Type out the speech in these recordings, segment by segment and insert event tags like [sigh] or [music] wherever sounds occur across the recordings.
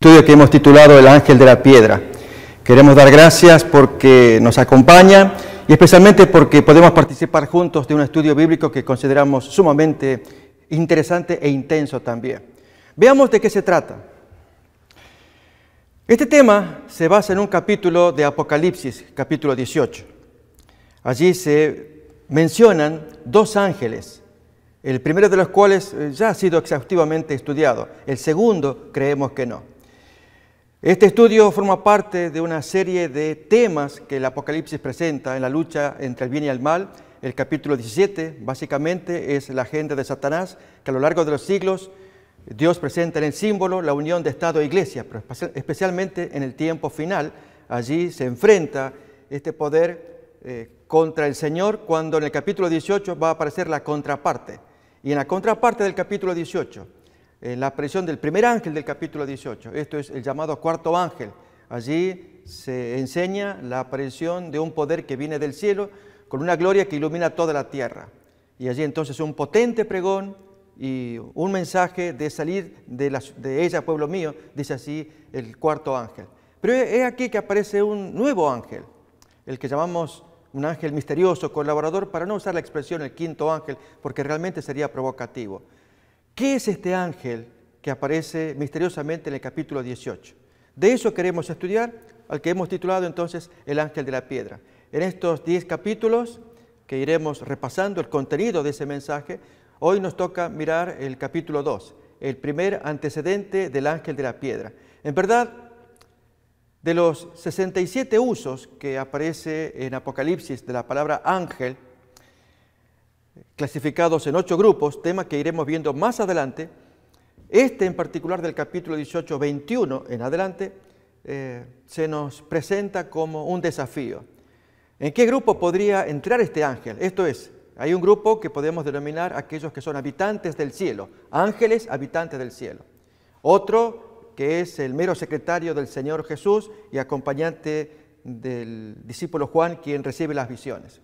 estudio que hemos titulado El ángel de la piedra. Queremos dar gracias porque nos acompaña y especialmente porque podemos participar juntos de un estudio bíblico que consideramos sumamente interesante e intenso también. Veamos de qué se trata. Este tema se basa en un capítulo de Apocalipsis, capítulo 18. Allí se mencionan dos ángeles, el primero de los cuales ya ha sido exhaustivamente estudiado, el segundo creemos que no. Este estudio forma parte de una serie de temas que el Apocalipsis presenta en la lucha entre el bien y el mal. El capítulo 17 básicamente es la agenda de Satanás que a lo largo de los siglos Dios presenta en el símbolo la unión de Estado e Iglesia, pero especialmente en el tiempo final. Allí se enfrenta este poder eh, contra el Señor cuando en el capítulo 18 va a aparecer la contraparte. Y en la contraparte del capítulo 18 eh, la aparición del primer ángel del capítulo 18. Esto es el llamado cuarto ángel. Allí se enseña la aparición de un poder que viene del cielo con una gloria que ilumina toda la tierra. Y allí entonces un potente pregón y un mensaje de salir de, de ella, pueblo mío, dice así el cuarto ángel. Pero es aquí que aparece un nuevo ángel, el que llamamos un ángel misterioso, colaborador, para no usar la expresión el quinto ángel, porque realmente sería provocativo. ¿Qué es este ángel que aparece misteriosamente en el capítulo 18? De eso queremos estudiar, al que hemos titulado entonces El ángel de la piedra. En estos 10 capítulos que iremos repasando el contenido de ese mensaje, hoy nos toca mirar el capítulo 2, el primer antecedente del ángel de la piedra. En verdad, de los 67 usos que aparece en Apocalipsis de la palabra ángel, clasificados en ocho grupos, tema que iremos viendo más adelante. Este en particular del capítulo 18, 21 en adelante, eh, se nos presenta como un desafío. ¿En qué grupo podría entrar este ángel? Esto es, hay un grupo que podemos denominar aquellos que son habitantes del cielo, ángeles habitantes del cielo. Otro que es el mero secretario del Señor Jesús y acompañante del discípulo Juan, quien recibe las visiones.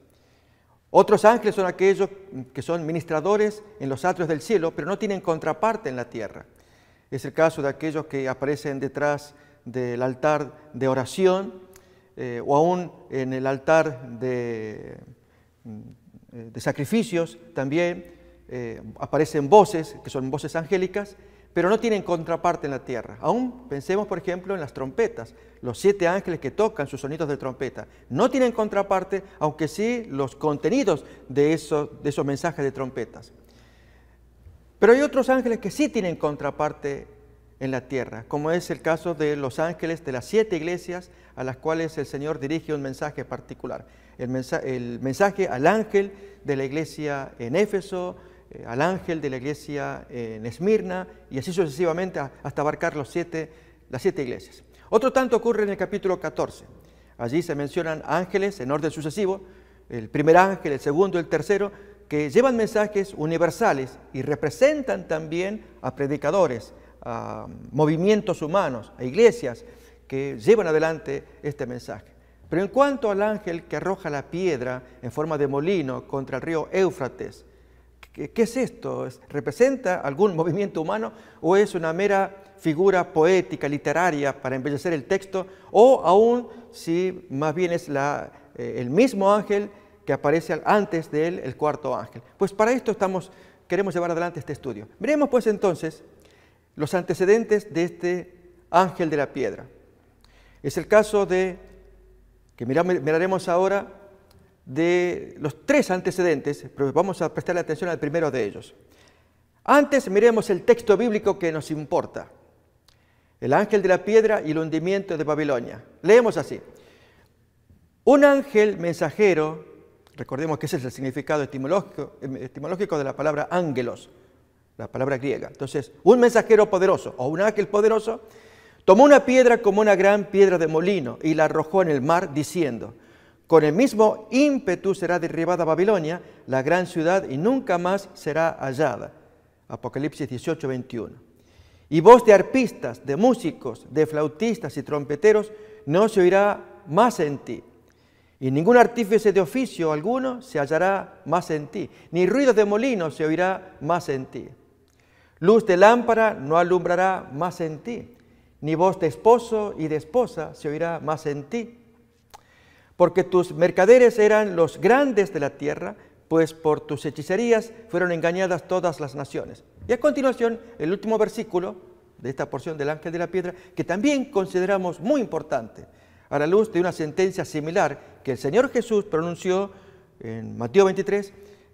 Otros ángeles son aquellos que son ministradores en los atrios del cielo, pero no tienen contraparte en la tierra. Es el caso de aquellos que aparecen detrás del altar de oración eh, o aún en el altar de, mm, eh, sacrificios también eh, aparecen voces, que son voces angélicas, pero no tienen contraparte en la tierra. Aún pensemos, por ejemplo, en las trompetas, los siete ángeles que tocan sus sonidos de trompeta. No tienen contraparte, aunque sí los contenidos de esos, mensajes de trompetas. Pero hay otros ángeles que sí tienen contraparte en la tierra, como es el caso de los ángeles de las siete iglesias a las cuales el Señor dirige un mensaje particular. el mensaje al ángel de la iglesia en Éfeso, eh, al ángel de la iglesia en Esmirna y así sucesivamente hasta abarcar los las siete iglesias. Otro tanto ocurre en el capítulo 14. Allí se mencionan ángeles en orden sucesivo, el primer ángel, el segundo, el tercero, que llevan mensajes universales y representan también a predicadores, a movimientos humanos, a iglesias que llevan adelante este mensaje. Pero en cuanto al ángel que arroja la piedra en forma de molino contra el río Éufrates, ¿Qué, es esto? ¿Representa algún [laughs] movimiento humano o es una mera figura poética, literaria, para embellecer el texto? O aún si más bien es eh, el mismo ángel que aparece antes de él, el cuarto ángel. Pues para esto queremos llevar adelante este estudio. Veremos pues entonces los antecedentes de este ángel de la piedra. Es el caso de, que miraremos ahora, de los tres antecedentes, pero vamos a prestarle atención al primero de ellos. Antes miremos el texto bíblico que nos importa, el ángel de la piedra y el hundimiento de Babilonia. Leemos así, un ángel mensajero, recordemos que ese es el significado etimológico, etimológico de la palabra ángelos, la palabra griega. Entonces, un mensajero poderoso o un ángel poderoso tomó una piedra como una gran piedra de molino y la arrojó en el mar diciendo, con el mismo ímpetu será derribada Babilonia, la gran ciudad, y nunca más será hallada. Apocalipsis 18, 21. Y voz de arpistas, de músicos, de flautistas y trompeteros no se oirá más en ti. Y ningún artífice de oficio alguno se hallará más en ti, ni ruido de molino se oirá más en ti. Luz de lámpara no alumbrará más en ti, ni voz de esposo y de esposa se oirá más en ti porque tus mercaderes eran los grandes de la tierra, pues por tus hechicerías fueron engañadas todas las naciones. Y a continuación, el último versículo de esta porción del ángel de la piedra, que también consideramos muy importante, a la luz de una sentencia similar que el Señor Jesús pronunció en Mateo 23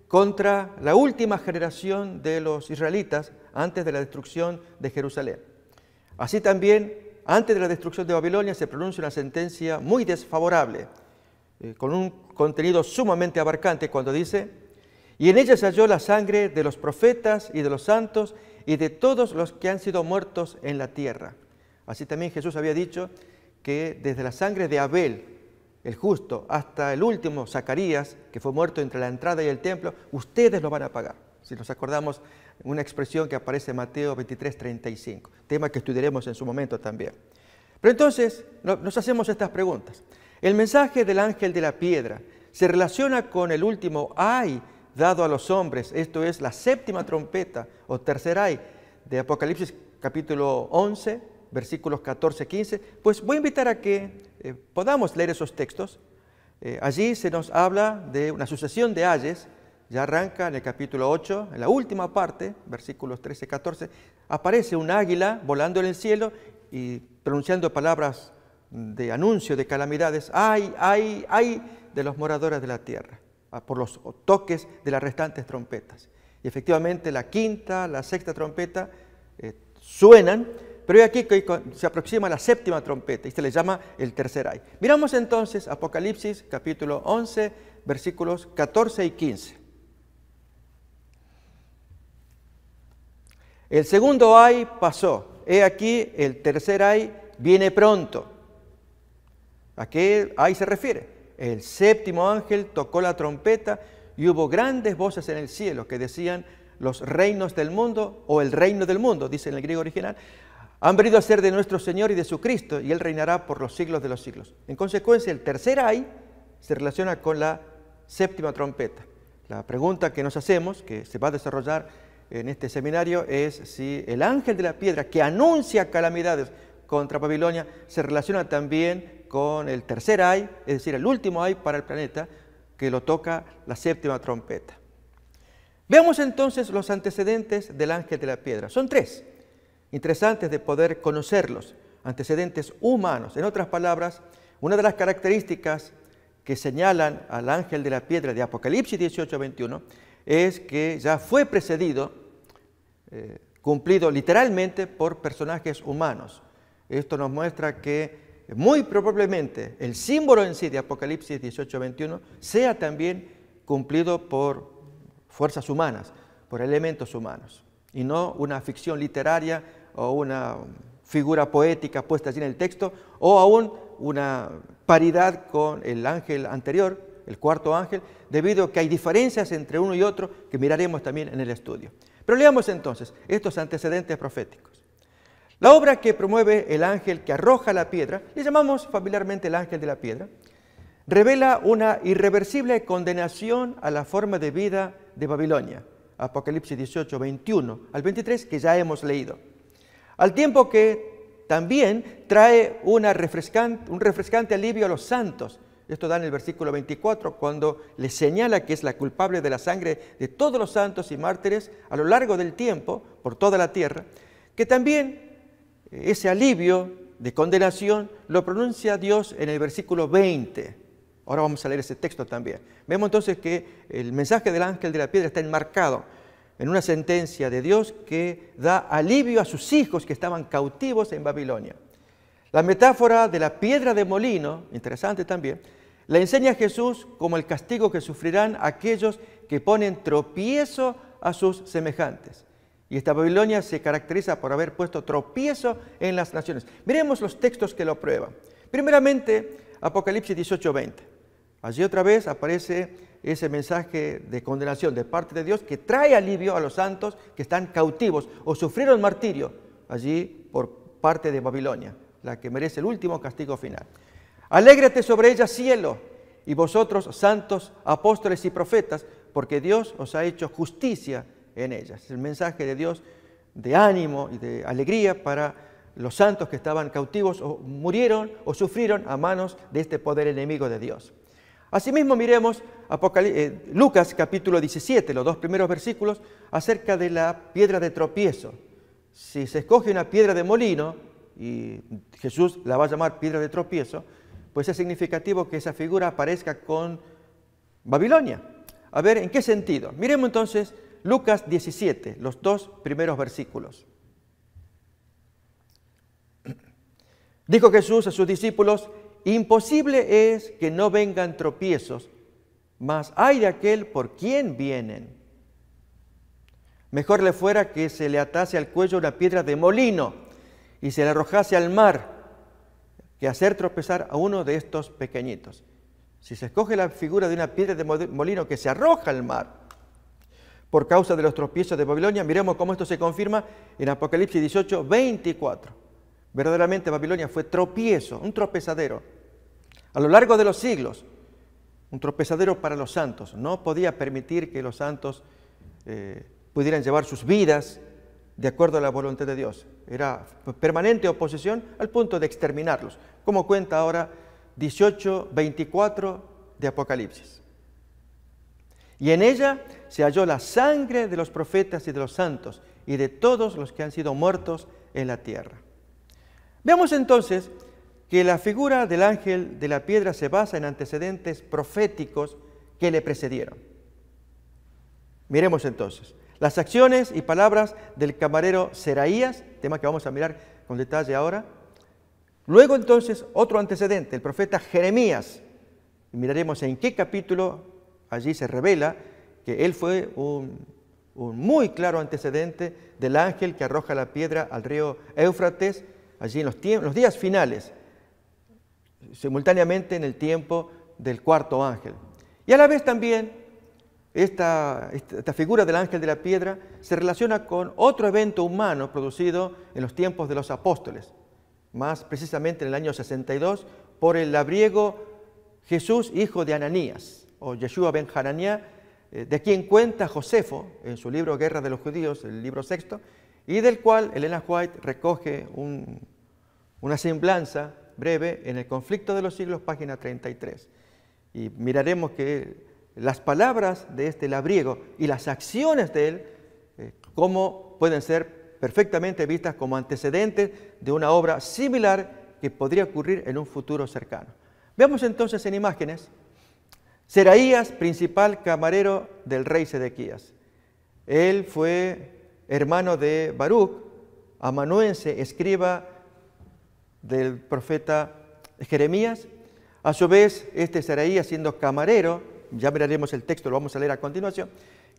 contra la última generación de los israelitas antes de la destrucción de Jerusalén. Así también, antes de la destrucción de Babilonia se pronuncia una sentencia muy desfavorable eh, con un contenido sumamente abarcante cuando dice, y en ella se halló la sangre de los profetas y de los santos y de todos los que han sido muertos en la tierra. Así también Jesús había dicho que desde la sangre de Abel, el justo, hasta el último Zacarías, que fue muerto entre la entrada y el templo, ustedes lo van a pagar. Si nos acordamos, una expresión que aparece en Mateo 23, 35, tema que estudiaremos en su momento también. Pero entonces nos hacemos estas preguntas. El mensaje del ángel de la piedra se relaciona con el último ay dado a los hombres, esto es la séptima trompeta o tercer ay de Apocalipsis capítulo 11, versículos 14 15. Pues voy a invitar a que eh, podamos leer esos textos. Eh, allí se nos habla de una sucesión de ayes, ya arranca en el capítulo 8, en la última parte, versículos 13 14, aparece un águila volando en el cielo y pronunciando palabras de anuncio de calamidades, ay, ay, ay de los moradores de la tierra, ah, por los toques de las restantes trompetas. Y efectivamente la quinta, la sexta trompeta eh, suenan, pero aquí se aproxima la séptima trompeta y se le llama el tercer ay. Miramos entonces Apocalipsis capítulo 11, versículos 14 y 15. El segundo ay pasó, he aquí el tercer ay viene pronto. ¿A qué ahí se refiere? El séptimo ángel tocó la trompeta y hubo grandes voces en el cielo que decían, los reinos del mundo, o el reino del mundo, dice en el griego original, han venido a ser de nuestro Señor y de su Cristo, y Él reinará por los siglos de los siglos. En consecuencia, el tercer ay se relaciona con la séptima trompeta. La pregunta que nos hacemos, que se va a desarrollar en este seminario, es si el ángel de la piedra que anuncia calamidades contra Babilonia se relaciona también con el tercer ay, es decir, el último ay para el planeta, que lo toca la séptima trompeta. Veamos entonces los antecedentes del ángel de la piedra. Son tres, interesantes de poder conocerlos, antecedentes humanos. En otras palabras, una de las características que señalan al ángel de la piedra de Apocalipsis 18-21 es que ya fue precedido, eh, cumplido literalmente por personajes humanos. Esto nos muestra que muy probablemente el símbolo en sí de Apocalipsis 18-21 sea también cumplido por fuerzas humanas, por elementos humanos, y no una ficción literaria o una figura poética puesta allí en el texto, o aún una paridad con el ángel anterior, el cuarto ángel, debido a que hay diferencias entre uno y otro que miraremos también en el estudio. Pero leamos entonces estos antecedentes proféticos. La obra que promueve el ángel que arroja la piedra, le llamamos familiarmente el ángel de la piedra, revela una irreversible condenación a la forma de vida de Babilonia, Apocalipsis 18, 21 al 23, que ya hemos leído. Al tiempo que también trae un refrescante alivio a los santos. Esto da en el versículo 24, cuando le señala que es la culpable de la sangre de todos los santos y mártires a lo largo del tiempo, por toda la tierra, que también ese alivio de condenación lo pronuncia Dios en el versículo 20. Ahora vamos a leer ese texto también. Vemos entonces que el mensaje del ángel de la piedra está enmarcado en una sentencia de Dios que da alivio a sus hijos que estaban cautivos en Babilonia. La metáfora de la piedra de molino, interesante también, la enseña Jesús como el castigo que sufrirán aquellos que ponen tropiezo a sus semejantes. Y esta Babilonia se caracteriza por haber puesto tropiezo en las naciones. Miremos los textos que lo prueban. Primeramente, Apocalipsis 18:20. Allí otra vez aparece ese mensaje de condenación de parte de Dios que trae alivio a los santos que están cautivos o sufrieron martirio allí por parte de Babilonia, la que merece el último castigo final. Alégrate sobre ella, cielo, y vosotros, santos, apóstoles y profetas, porque Dios os ha hecho justicia en ellas. Es el mensaje de Dios de ánimo y de alegría para los santos que estaban cautivos o murieron o sufrieron a manos de este poder enemigo de Dios. Asimismo miremos eh, Lucas capítulo 17, los dos primeros versículos, acerca de la piedra de tropiezo. Si se escoge una piedra de molino, y Jesús la va a llamar piedra de tropiezo, pues es significativo que esa figura aparezca con Babilonia. A ver, ¿en qué sentido? Miremos entonces Lucas 17, los dos primeros versículos. Dijo Jesús a sus discípulos, imposible es que no vengan tropiezos, mas hay de aquel por quien vienen. Mejor le fuera que se le atase al cuello una piedra de molino y se le arrojase al mar que hacer tropezar a uno de estos pequeñitos. Si se escoge la figura de una piedra de molino que se arroja al mar, por causa de los tropiezos de Babilonia. Miremos cómo esto se confirma en Apocalipsis 18, 24. Verdaderamente Babilonia fue tropiezo, un tropezadero. A lo largo de los siglos, un tropezadero para los santos. No podía permitir que los santos eh, pudieran llevar sus vidas de acuerdo a la voluntad de Dios. Era permanente oposición al punto de exterminarlos, como cuenta ahora 18, 24 de Apocalipsis. Y en ella se halló la sangre de los profetas y de los santos y de todos los que han sido muertos en la tierra. Veamos entonces que la figura del ángel de la piedra se basa en antecedentes proféticos que le precedieron. Miremos entonces las acciones y palabras del camarero Seraías, tema que vamos a mirar con detalle ahora. Luego entonces otro antecedente, el profeta Jeremías. Miraremos en qué capítulo allí se revela que él fue un, muy claro antecedente del ángel que arroja la piedra al río Éufrates, allí en los, días finales, simultáneamente en el tiempo del cuarto ángel. Y a la vez también esta, esta, figura del ángel de la piedra se relaciona con otro evento humano producido en los tiempos de los apóstoles, más precisamente en el año 62, por el labriego Jesús, hijo de Ananías o Yeshua ben Hananiah, eh, de quien cuenta Josefo en su libro Guerra de los Judíos, el libro sexto, y del cual Elena White recoge una semblanza breve en el conflicto de los siglos, página 33. Y miraremos que las palabras de este labriego y las acciones de él, eh, cómo pueden ser perfectamente vistas como antecedentes de una obra similar que podría ocurrir en un futuro cercano. Veamos entonces en imágenes Seraías, principal camarero del rey Sedequías. Él fue hermano de Baruch, amanuense, escriba del profeta Jeremías. A su vez, este Seraías, siendo camarero, ya veremos el texto, lo vamos a leer a continuación,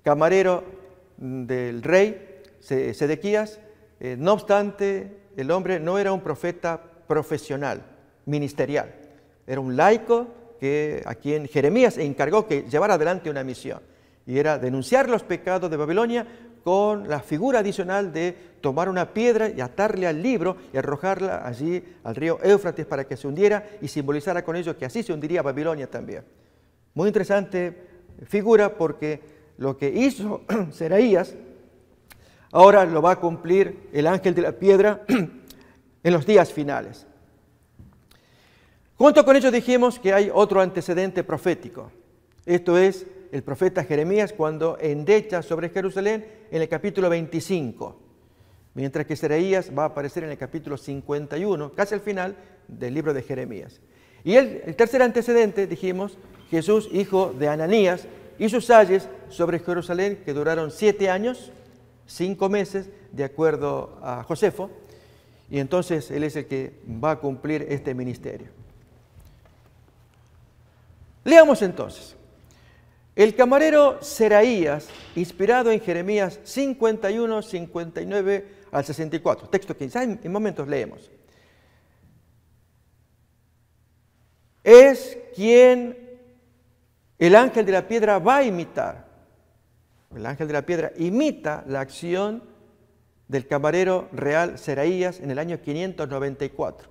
camarero del rey Sedequías, eh, no obstante, el hombre no era un profeta profesional, ministerial, era un laico a quien Jeremías encargó que llevara adelante una misión, y era denunciar los pecados de Babilonia con la figura adicional de tomar una piedra y atarle al libro y arrojarla allí al río Éufrates para que se hundiera y simbolizara con ello que así se hundiría Babilonia también. Muy interesante figura porque lo que hizo [clears throat] Seraías ahora lo va a cumplir el ángel de la piedra [clears throat] en los días finales. Junto con ello dijimos que hay otro antecedente profético. Esto es el profeta Jeremías cuando endecha sobre Jerusalén en el capítulo 25, mientras que Zeraías va a aparecer en el capítulo 51, casi al final del libro de Jeremías. Y el, tercer antecedente, dijimos, Jesús, hijo de Ananías, y sus ayes sobre Jerusalén que duraron siete años, cinco meses, de acuerdo a Josefo, y entonces él es el que va a cumplir este ministerio. Leamos entonces. El camarero Seraías, inspirado en Jeremías 51, 59 al 64, texto que en momentos leemos, es quien el ángel de la piedra va a imitar. El ángel de la piedra imita la acción del camarero real Seraías en el año 594.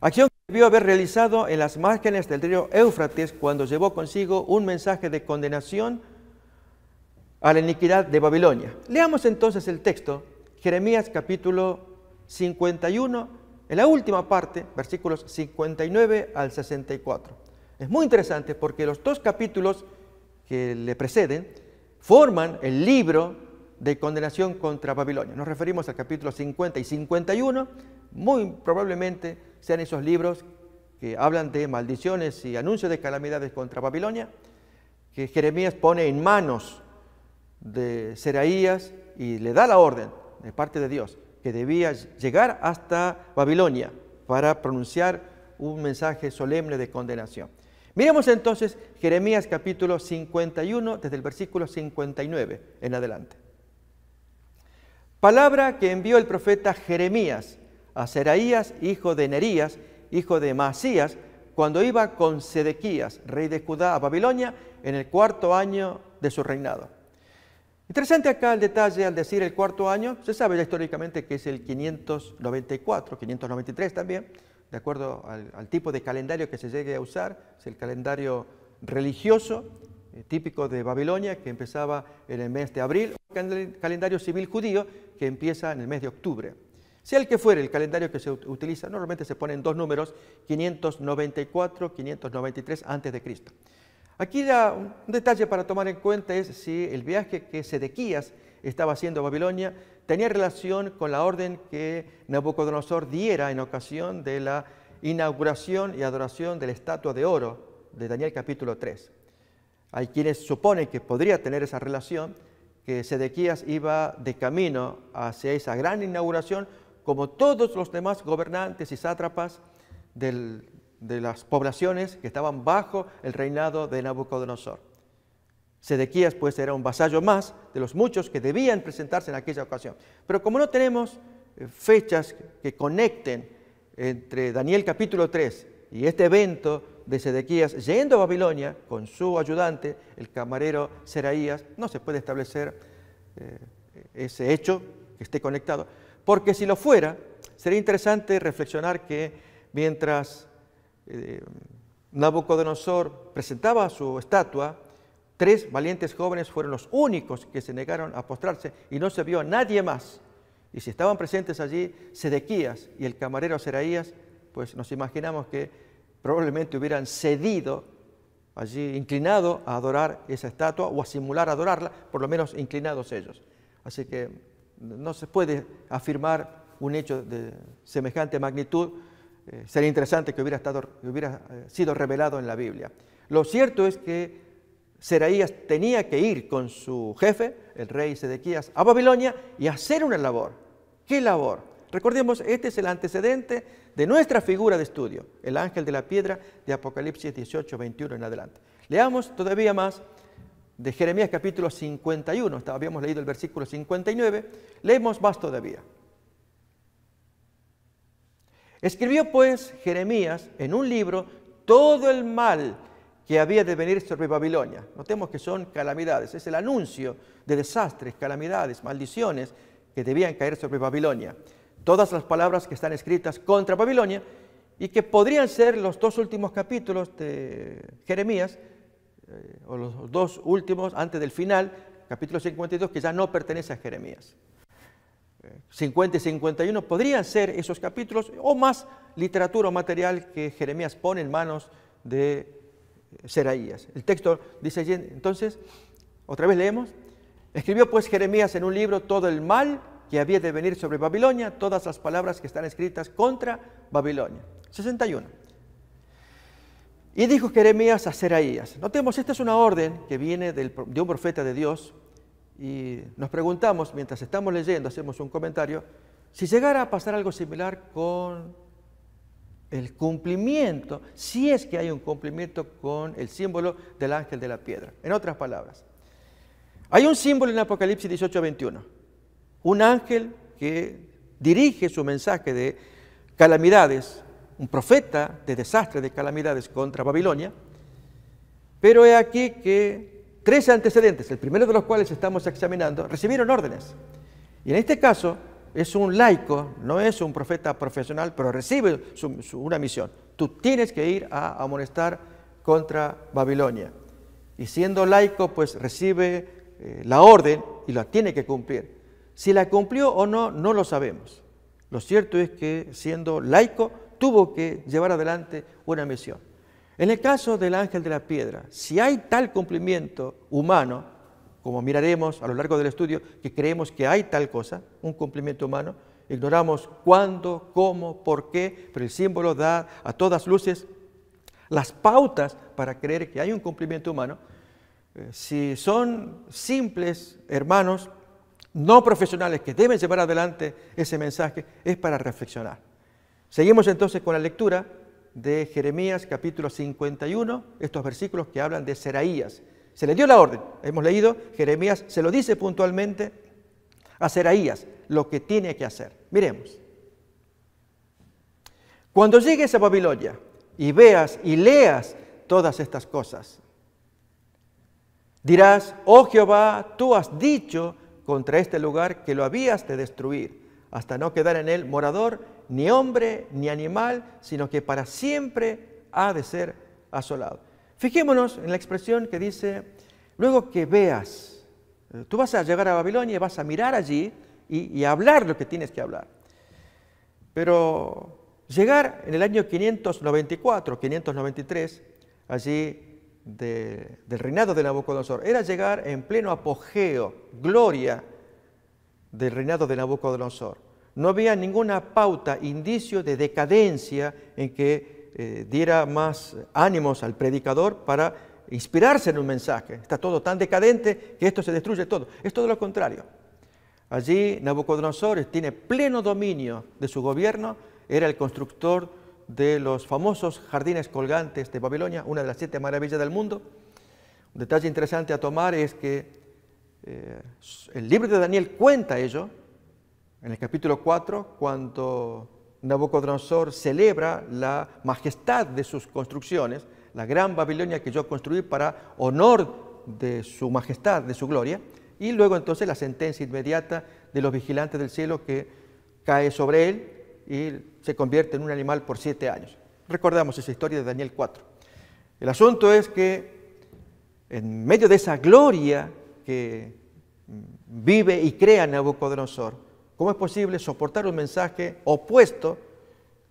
Acción debió haber realizado en las márgenes del río Éufrates cuando llevó consigo un mensaje de condenación a la iniquidad de Babilonia. Leamos entonces el texto, Jeremías capítulo 51, en la última parte, versículos 59 al 64. Es muy interesante porque los dos capítulos que le preceden forman el libro de condenación contra Babilonia. Nos referimos al capítulo 50 y 51, muy probablemente sean esos libros que hablan de maldiciones y anuncios de calamidades contra Babilonia, que Jeremías pone en manos de Seraías y le da la orden de parte de Dios que debía llegar hasta Babilonia para pronunciar un mensaje solemne de condenación. Miremos entonces Jeremías capítulo 51 desde el versículo 59 en adelante. Palabra que envió el profeta Jeremías a Seraías, hijo de Nerías, hijo de Masías, cuando iba con Sedequías, rey de Judá, a Babilonia, en el cuarto año de su reinado. Interesante acá el detalle al decir el cuarto año, se sabe ya históricamente que es el 594, 593 también, de acuerdo al, tipo de calendario que se llegue a usar, es el calendario religioso eh, típico de Babilonia que empezaba en el mes de abril, el calendario civil judío que empieza en el mes de octubre. Sea el que fuere el calendario que se utiliza, normalmente se ponen dos números, 594, 593 antes de Cristo. Aquí un detalle para tomar en cuenta es si el viaje que Sedequías estaba haciendo a Babilonia tenía relación con la orden que Nabucodonosor diera en ocasión de la inauguración y adoración de la estatua de oro de Daniel capítulo 3. Hay quienes suponen que podría tener esa relación, que Sedequías iba de camino hacia esa gran inauguración como todos los demás gobernantes y sátrapas de las poblaciones que estaban bajo el reinado de Nabucodonosor. Sedequías pues era un vasallo más de los muchos que debían presentarse en aquella ocasión. Pero como no tenemos eh, fechas que conecten entre Daniel capítulo 3 y este evento de Sedequías yendo a Babilonia con su ayudante, el camarero Seraías, no se puede establecer eh, ese hecho que esté conectado. Porque si lo fuera, sería interesante reflexionar que mientras eh, Nabucodonosor presentaba su estatua, tres valientes jóvenes fueron los únicos que se negaron a postrarse y no se vio a nadie más. Y si estaban presentes allí Sedequías y el camarero Seraías, pues nos imaginamos que probablemente hubieran cedido allí, inclinado a adorar esa estatua o a simular adorarla, por lo menos inclinados ellos. Así que no se puede afirmar un hecho de semejante magnitud. Eh, sería interesante que hubiera, estado, que hubiera eh, sido revelado en la Biblia. Lo cierto es que Seraías tenía que ir con su jefe, el rey Sedequías, a Babilonia y hacer una labor. ¿Qué labor? Recordemos, este es el antecedente de nuestra figura de estudio, el ángel de la piedra de Apocalipsis 18, 21 en adelante. Leamos todavía más de Jeremías capítulo 51, habíamos leído el versículo 59, leemos más todavía. Escribió pues Jeremías en un libro todo el mal que había de venir sobre Babilonia. Notemos que son calamidades, es el anuncio de desastres, calamidades, maldiciones que debían caer sobre Babilonia. Todas las palabras que están escritas contra Babilonia y que podrían ser los dos últimos capítulos de Jeremías, eh, o los dos últimos antes del final, capítulo 52, que ya no pertenece a Jeremías. 50 eh, y 51 podrían ser esos capítulos o más literatura o material que Jeremías pone en manos de eh, Seraías. El texto dice entonces, otra vez leemos, escribió pues Jeremías en un libro todo el mal que había de venir sobre Babilonia, todas las palabras que están escritas contra Babilonia. 61. Y dijo Jeremías a Seraías, notemos, esta es una orden que viene de un profeta de Dios y nos preguntamos, mientras estamos leyendo, hacemos un comentario, si llegara a pasar algo similar con el cumplimiento, si es que hay un cumplimiento con el símbolo del ángel de la piedra. En otras palabras, hay un símbolo en Apocalipsis 18, 21, un ángel que dirige su mensaje de calamidades un profeta de desastre, de calamidades contra Babilonia, pero he aquí que tres antecedentes, el primero de los cuales estamos examinando, recibieron órdenes. Y en este caso es un laico, no es un profeta profesional, pero recibe una misión. Tú tienes que ir a amonestar contra Babilonia. Y siendo laico, pues recibe eh, la orden y la tiene que cumplir. Si la cumplió o no, no lo sabemos. Lo cierto es que siendo laico, tuvo que llevar adelante una misión. En el caso del ángel de la piedra, si hay tal cumplimiento humano, como miraremos a lo largo del estudio, que creemos que hay tal cosa, un cumplimiento humano, ignoramos cuándo, cómo, por qué, pero el símbolo da a todas luces las pautas para creer que hay un cumplimiento humano. Eh, si son simples hermanos, no profesionales que deben llevar adelante ese mensaje, es para reflexionar. Seguimos entonces con la lectura de Jeremías capítulo 51, estos versículos que hablan de Seraías. Se le dio la orden, hemos leído, Jeremías se lo dice puntualmente a Seraías, lo que tiene que hacer. Miremos. Cuando llegues a Babilonia y veas y leas todas estas cosas, dirás, oh Jehová, tú has dicho contra este lugar que lo habías de destruir, hasta no quedar en él morador ni hombre ni animal, sino que para siempre ha de ser asolado. Fijémonos en la expresión que dice, luego que veas, eh, tú vas a llegar a Babilonia y vas a mirar allí y, hablar lo que tienes que hablar. Pero llegar en el año 594, 593, allí del reinado de Nabucodonosor, era llegar en pleno apogeo, gloria del reinado de Nabucodonosor no había ninguna pauta, indicio de decadencia en que eh, diera más ánimos al predicador para inspirarse en un mensaje. Está todo tan decadente que esto se destruye todo. Es todo lo contrario. Allí Nabucodonosor tiene pleno dominio de su gobierno, era el constructor de los famosos jardines colgantes de Babilonia, una de las siete maravillas del mundo. Un detalle interesante a tomar es que eh, el libro de Daniel cuenta ello, en el capítulo 4, cuando Nabucodonosor celebra la majestad de sus construcciones, la gran Babilonia que yo construí para honor de su majestad, de su gloria, y luego entonces la sentencia inmediata de los vigilantes del cielo que cae sobre él y se convierte en un animal por siete años. Recordamos esa historia de Daniel 4. El asunto es que en medio de esa gloria que vive y crea Nabucodonosor, ¿Cómo es posible soportar un mensaje opuesto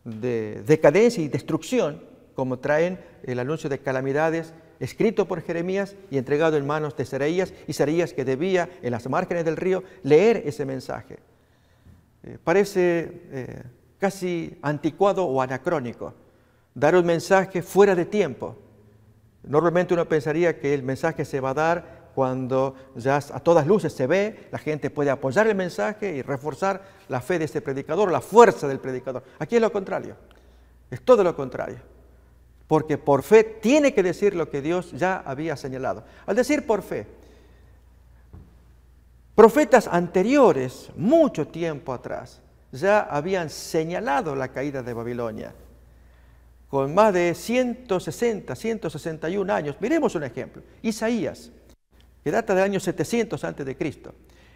de decadencia y destrucción, como traen el anuncio de calamidades escrito por Jeremías y entregado en manos de Seraías, y sarías que debía, en las márgenes del río, leer ese mensaje. Eh, parece eh, casi anticuado o anacrónico dar un mensaje fuera de tiempo. Normalmente uno pensaría que el mensaje se va a dar cuando ya a todas luces se ve, la gente puede apoyar el mensaje y reforzar la fe de ese predicador, la fuerza del predicador. Aquí es lo contrario, es todo lo contrario, porque por fe tiene que decir lo que Dios ya había señalado. Al decir por fe, profetas anteriores, mucho tiempo atrás, ya habían señalado la caída de Babilonia, con más de 160, 161 años. Miremos un ejemplo, Isaías que data del año 700 a.C.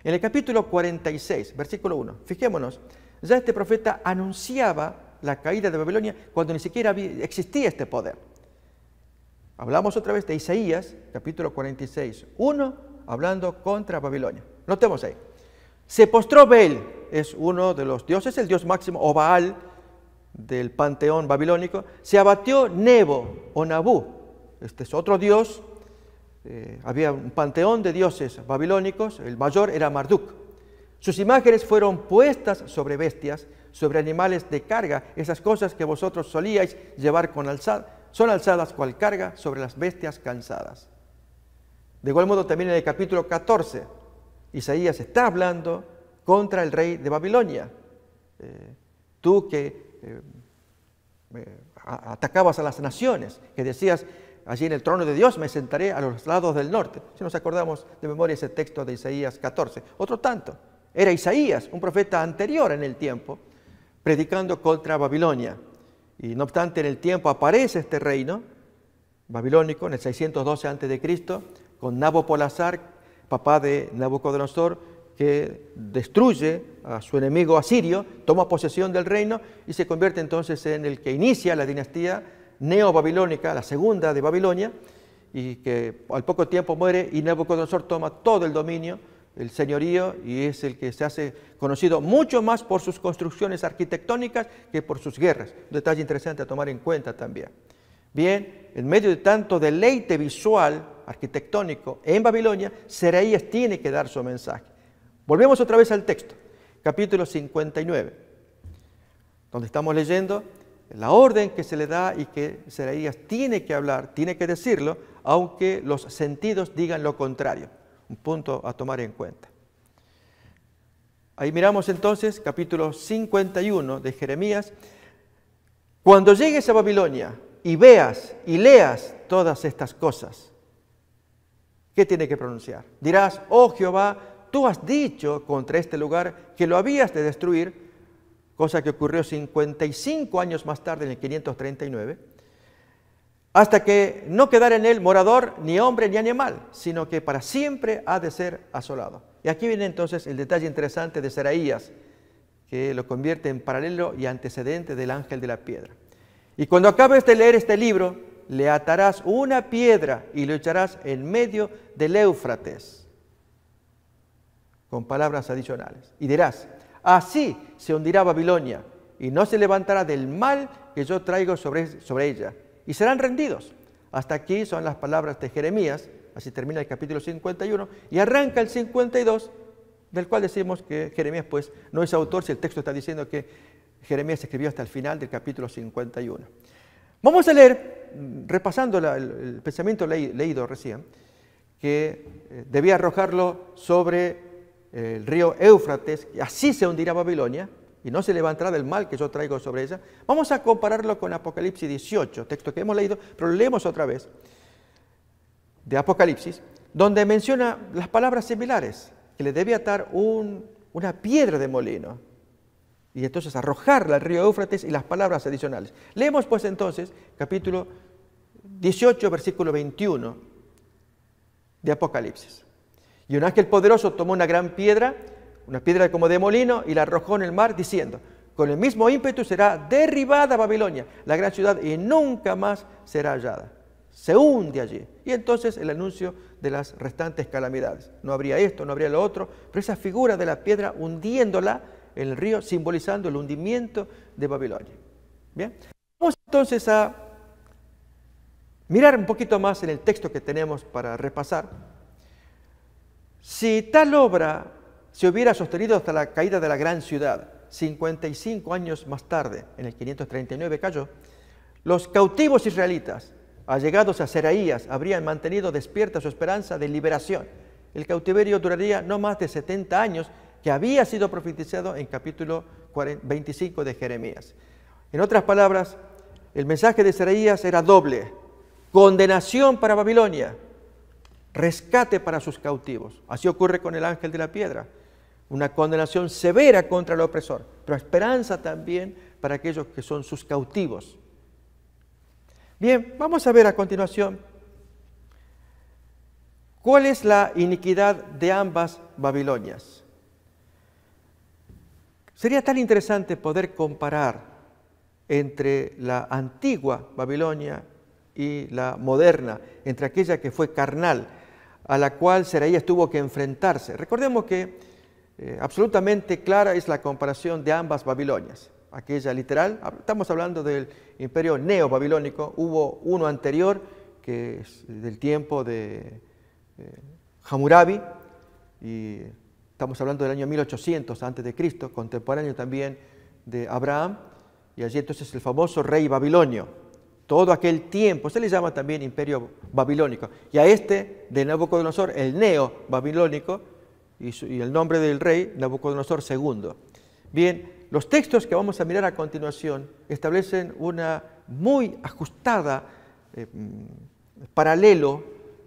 En el capítulo 46, versículo 1, fijémonos, ya este profeta anunciaba la caída de Babilonia cuando ni siquiera existía este poder. Hablamos otra vez de Isaías, capítulo 46, 1, hablando contra Babilonia. Notemos ahí. Se postró Bel, es uno de los dioses, el dios máximo, o Baal, del panteón babilónico. Se abatió Nebo o Nabú, este es otro dios eh, había un panteón de dioses babilónicos, el mayor era Marduk. Sus imágenes fueron puestas sobre bestias, sobre animales de carga, esas cosas que vosotros solíais llevar con alzada, son alzadas cual carga sobre las bestias cansadas. De igual modo también en el capítulo 14, Isaías está hablando contra el rey de Babilonia. Eh, tú que eh, atacabas a las naciones, que decías, allí en el trono de Dios me sentaré a los lados del norte. Si nos acordamos de memoria ese texto de Isaías 14. Otro tanto, era Isaías, un profeta anterior en el tiempo, predicando contra Babilonia. Y no obstante, en el tiempo aparece este reino babilónico, en el 612 a.C., con Nabopolassar, papá de Nabucodonosor, que destruye a su enemigo asirio, toma posesión del reino y se convierte entonces en el que inicia la dinastía neobabilónica, la segunda de Babilonia, y que al poco tiempo muere y Nabucodonosor toma todo el dominio, el señorío, y es el que se hace conocido mucho más por sus construcciones arquitectónicas que por sus guerras. Un detalle interesante a tomar en cuenta también. Bien, en medio de tanto deleite visual arquitectónico en Babilonia, Seraías tiene que dar su mensaje. Volvemos otra vez al texto, capítulo 59, donde estamos leyendo la orden que se le da y que Seraías tiene que hablar, tiene que decirlo, aunque los sentidos digan lo contrario. Un punto a tomar en cuenta. Ahí miramos entonces capítulo 51 de Jeremías. Cuando llegues a Babilonia y veas y leas todas estas cosas, ¿qué tiene que pronunciar? Dirás, oh Jehová, tú has dicho contra este lugar que lo habías de destruir cosa que ocurrió 55 años más tarde, en el 539, hasta que no quedara en él morador ni hombre ni animal, sino que para siempre ha de ser asolado. Y aquí viene entonces el detalle interesante de Seraías, que lo convierte en paralelo y antecedente del ángel de la piedra. Y cuando acabes de leer este libro, le atarás una piedra y lo echarás en medio del Éufrates, con palabras adicionales. Y dirás, Así se hundirá Babilonia y no se levantará del mal que yo traigo sobre, sobre ella. Y serán rendidos. Hasta aquí son las palabras de Jeremías. Así termina el capítulo 51 y arranca el 52, del cual decimos que Jeremías pues no es autor si el texto está diciendo que Jeremías escribió hasta el final del capítulo 51. Vamos a leer, mm, repasando el, pensamiento leído recién, que eh, debía arrojarlo sobre el río Éufrates, así se hundirá Babilonia, y no se levantará del mal que yo traigo sobre ella. Vamos a compararlo con Apocalipsis 18, texto que hemos leído, pero leemos otra vez, de Apocalipsis, donde menciona las palabras similares, que le debe atar una piedra de molino, y entonces arrojarla al río Éufrates y las palabras adicionales. Leemos pues entonces capítulo 18, versículo 21 de Apocalipsis. Y un ángel poderoso tomó una gran piedra, una piedra como de molino, y la arrojó en el mar, diciendo, con el mismo ímpetu será derribada Babilonia, la gran ciudad, y nunca más será hallada. Se hunde allí. Y entonces el anuncio de las restantes calamidades. No habría esto, no habría lo otro, pero esa figura de la piedra hundiéndola en el río, simbolizando el hundimiento de Babilonia. Bien, vamos entonces a mirar un poquito más en el texto que tenemos para repasar si tal obra se hubiera sostenido hasta la caída de la gran ciudad, 55 años más tarde, en el 539 cayó, los cautivos israelitas, allegados a Seraías, habrían mantenido despierta su esperanza de liberación. El cautiverio duraría no más de 70 años, que había sido profetizado en capítulo 25 de Jeremías. En otras palabras, el mensaje de Seraías era doble. Condenación para Babilonia, rescate para sus cautivos. Así ocurre con el ángel de la piedra, una condenación severa contra el opresor, pero esperanza también para aquellos que son sus cautivos. Bien, vamos a ver a continuación cuál es la iniquidad de ambas Babilonias. Sería tan interesante poder comparar entre la antigua Babilonia y la moderna, entre aquella que fue carnal, a la cual Seraías tuvo que enfrentarse. Recordemos que eh, absolutamente clara es la comparación de ambas Babilonias. Aquella literal, estamos hablando del imperio neo-babilónico, hubo uno anterior que es del tiempo de eh, Hammurabi, y estamos hablando del año 1800 a.C., contemporáneo también de Abraham, y allí entonces el famoso rey babilonio, todo aquel tiempo, se le llama también imperio babilónico, y a este de Nabucodonosor, el neo-babilónico, y, el nombre del rey, Nabucodonosor II. Bien, los textos que vamos a mirar a continuación establecen una muy ajustada eh, mm, paralelo,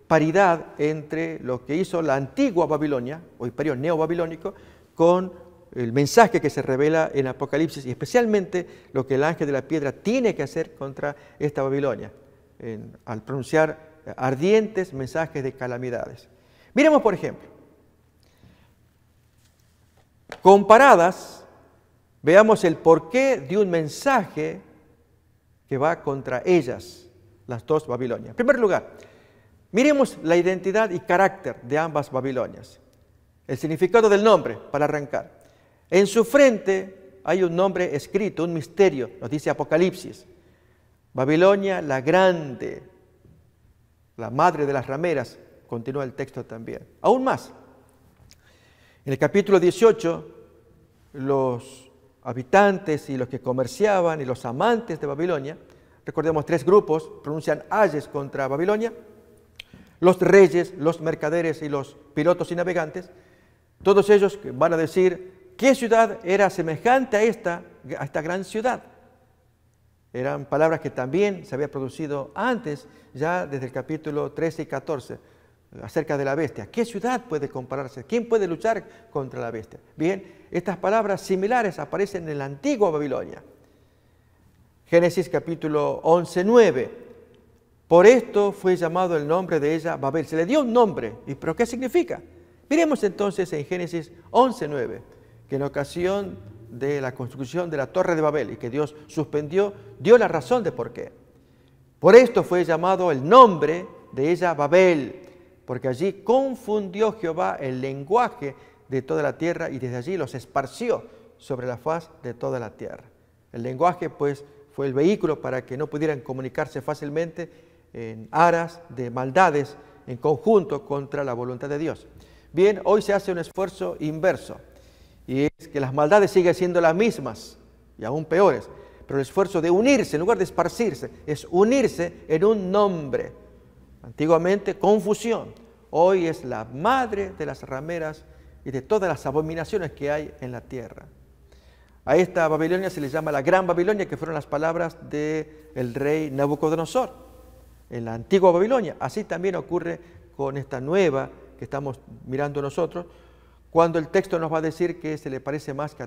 paridad entre lo que hizo la antigua Babilonia, o imperio neo-babilónico, con el mensaje que se revela en Apocalipsis y especialmente lo que el ángel de la piedra tiene que hacer contra esta Babilonia al pronunciar ardientes mensajes de calamidades. Miremos, por ejemplo, comparadas, veamos el porqué de un mensaje que va contra ellas, las dos Babilonias. En primer lugar, miremos la identidad y carácter de ambas Babilonias. El significado del nombre, para arrancar. En su frente hay un nombre escrito, un misterio, nos dice Apocalipsis. Babilonia la grande, la madre de las rameras, continúa el texto también. Aún más, en el capítulo 18, los habitantes y los que comerciaban y los amantes de Babilonia, recordemos tres grupos, pronuncian ayes contra Babilonia, los reyes, los mercaderes y los pilotos y navegantes, todos ellos van a decir, ¿Qué ciudad era semejante a esta, a esta gran ciudad? Eran palabras que también se había producido antes, ya desde el capítulo 13 y 14, acerca de la bestia. ¿Qué ciudad puede compararse? ¿Quién puede luchar contra la bestia? Bien, estas palabras similares aparecen en la antigua Babilonia. Génesis capítulo 11, 9. Por esto fue llamado el nombre de ella Babel. Se le dio un nombre, ¿pero qué significa? Miremos entonces en Génesis 11, 9 que en ocasión de la construcción de la Torre de Babel y que Dios suspendió, dio la razón de por qué. Por esto fue llamado el nombre de ella Babel, porque allí confundió Jehová el lenguaje de toda la tierra y desde allí los esparció sobre la faz de toda la tierra. El lenguaje pues fue el vehículo para que no pudieran comunicarse fácilmente en aras de maldades en conjunto contra la voluntad de Dios. Bien, hoy se hace un esfuerzo inverso. Y es que las maldades siguen siendo las mismas y aún peores. Pero el esfuerzo de unirse, en lugar de esparcirse, es unirse en un nombre. Antiguamente confusión. Hoy es la madre de las rameras y de todas las abominaciones que hay en la tierra. A esta Babilonia se le llama la Gran Babilonia, que fueron las palabras del el rey Nabucodonosor, en la antigua Babilonia. Así también ocurre con esta nueva que estamos mirando nosotros, cuando el texto nos va a decir que se le parece más, que,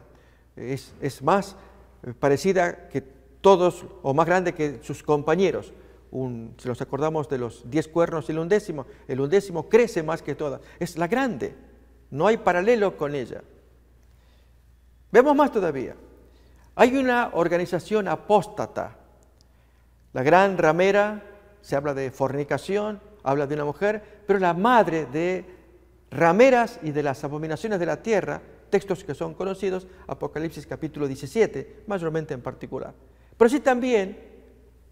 es, es más eh, parecida que todos, o más grande que sus compañeros. Un, si nos acordamos de los diez cuernos y el undécimo, el undécimo crece más que todas, es la grande, no hay paralelo con ella. Vemos más todavía, hay una organización apóstata, la gran ramera, se habla de fornicación, habla de una mujer, pero la madre de rameras y de las abominaciones de la tierra, textos que son conocidos, Apocalipsis capítulo 17, mayormente en particular. Pero sí también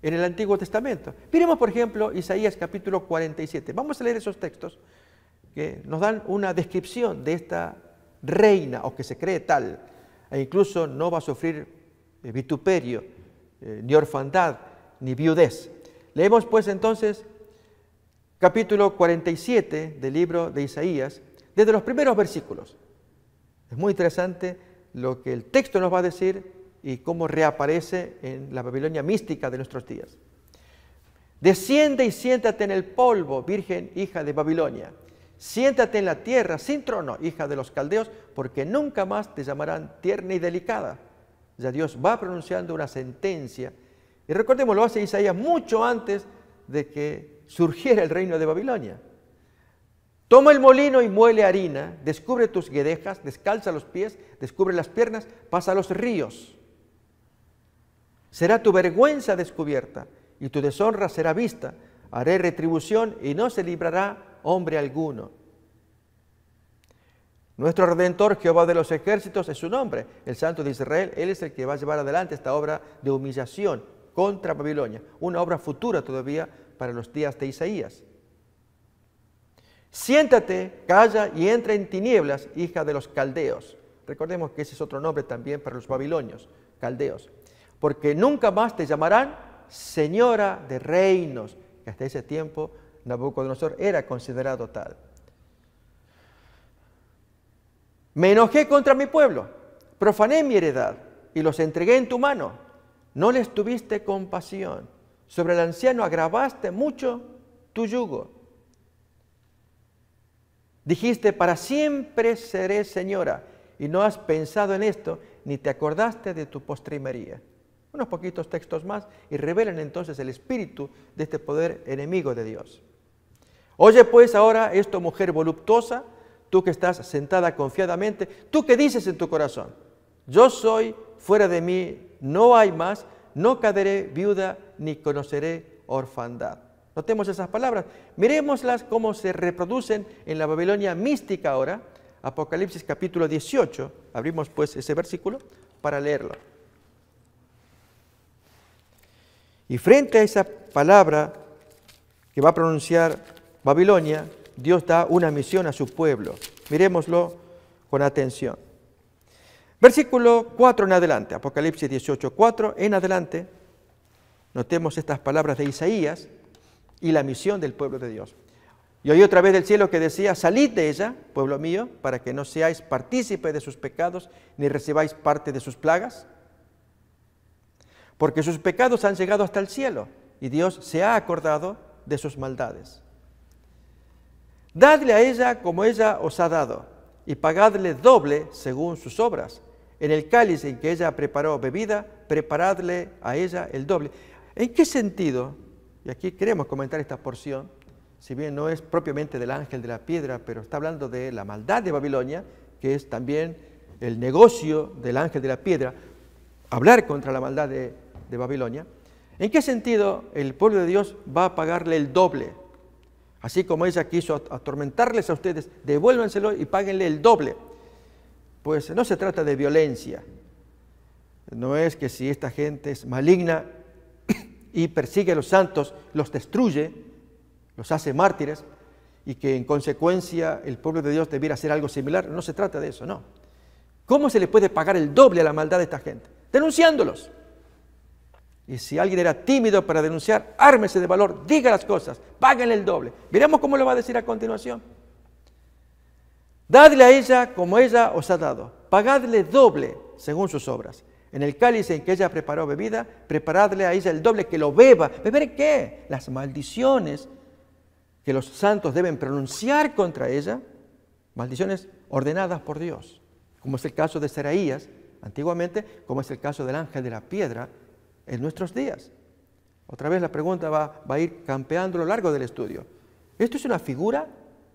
en el Antiguo Testamento. Miremos, por ejemplo, Isaías capítulo 47. Vamos a leer esos textos que nos dan una descripción de esta reina o que se cree tal, e incluso no va a sufrir eh, vituperio, eh, ni orfandad, ni viudez. Leemos pues entonces capítulo 47 del libro de Isaías, desde los primeros versículos. Es muy interesante lo que el texto nos va a decir y cómo reaparece en la Babilonia mística de nuestros días. Desciende y siéntate en el polvo, virgen hija de Babilonia. Siéntate en la tierra sin trono, hija de los caldeos, porque nunca más te llamarán tierna y delicada. Ya Dios va pronunciando una sentencia. Y recordemos, lo hace Isaías mucho antes de que surgiera el reino de Babilonia. Toma el molino y muele harina, descubre tus guedejas, descalza los pies, descubre las piernas, pasa los ríos. Será tu vergüenza descubierta y tu deshonra será vista. Haré retribución y no se librará hombre alguno. Nuestro Redentor, Jehová de los ejércitos, es su nombre, el Santo de Israel. Él es el que va a llevar adelante esta obra de humillación contra Babilonia, una obra futura todavía para los días de Isaías. Siéntate, calla y entra en tinieblas, hija de los caldeos. Recordemos que ese es otro nombre también para los babilonios, caldeos. Porque nunca más te llamarán señora de reinos, que hasta ese tiempo Nabucodonosor era considerado tal. Me enojé contra mi pueblo, profané mi heredad y los entregué en tu mano. No les tuviste compasión sobre el anciano agravaste mucho tu yugo. Dijiste, para siempre seré señora, y no has pensado en esto, ni te acordaste de tu postrimería. Unos poquitos textos más y revelan entonces el espíritu de este poder enemigo de Dios. Oye pues ahora esto, mujer voluptuosa, tú que estás sentada confiadamente, tú que dices en tu corazón, yo soy, fuera de mí no hay más, no caeré viuda ni conoceré orfandad. Notemos esas palabras. Miremoslas cómo se reproducen en la Babilonia mística ahora. Apocalipsis capítulo 18. Abrimos pues ese versículo para leerlo. Y frente a esa palabra que va a pronunciar Babilonia, Dios da una misión a su pueblo. Miremoslo con atención. Versículo 4 en adelante, Apocalipsis 18, 4 en adelante, notemos estas palabras de Isaías y la misión del pueblo de Dios. Y oí otra vez del cielo que decía, salid de ella, pueblo mío, para que no seáis partícipe de sus pecados, ni recibáis parte de sus plagas, porque sus pecados han llegado hasta el cielo, y Dios se ha acordado de sus maldades. Dadle a ella como ella os ha dado, y pagadle doble según sus obras. En el cáliz en que ella preparó bebida, preparadle a ella el doble. ¿En qué sentido? Y aquí queremos comentar esta porción, si bien no es propiamente del ángel de la piedra, pero está hablando de la maldad de Babilonia, que es también el negocio del ángel de la piedra, hablar contra la maldad de, de Babilonia. ¿En qué sentido el pueblo de Dios va a pagarle el doble? Así como ella quiso atormentarles a ustedes, devuélvanselo y páguenle el doble. Pues no se trata de violencia. No es que si esta gente es maligna [clears throat] y persigue a los santos, los destruye, los hace mártires, y que en consecuencia el pueblo de Dios debiera hacer algo similar. No se trata de eso, no. ¿Cómo se le puede pagar el doble a la maldad de esta gente? Denunciándolos. Y si alguien era tímido para denunciar, ármese de valor, diga las cosas, páguenle el doble. Veremos cómo lo va a decir a continuación. Dadle a ella como ella os ha dado, pagadle doble según sus obras. En el cáliz en que ella preparó bebida, preparadle a ella el doble que lo beba. ¿Beber qué? Las maldiciones que los santos deben pronunciar contra ella, maldiciones ordenadas por Dios, como es el caso de Seraías antiguamente, como es el caso del ángel de la piedra en nuestros días. Otra vez la pregunta va, a ir campeando a lo largo del estudio. ¿Esto es una figura